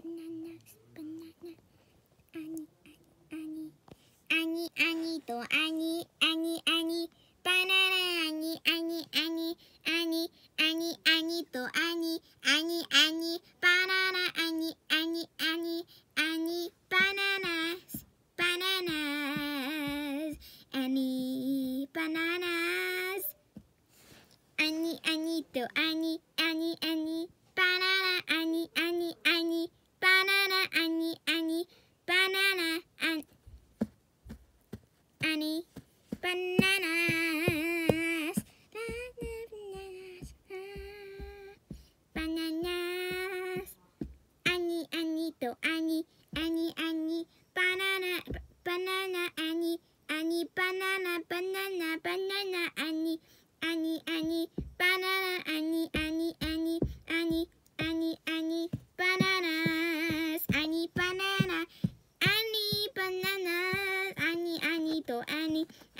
ナバナナアニアニアニアニとアニアニアニバナナアニアニアニアニアニアニとアニアニアニバナナアニアニアニアニバナナスバナナスアニバナナスアニアニとアニ Bananas. Bananas. Bananas. Ani, ani to ani, ani, ani. Banana, banana, ani, ani. Banana, banana, banana, ani, ani, ani. Banana, ani, ani, ani, ani, ani, ani. Bananas, ani, banana, ani, banana, ani, ani to ani.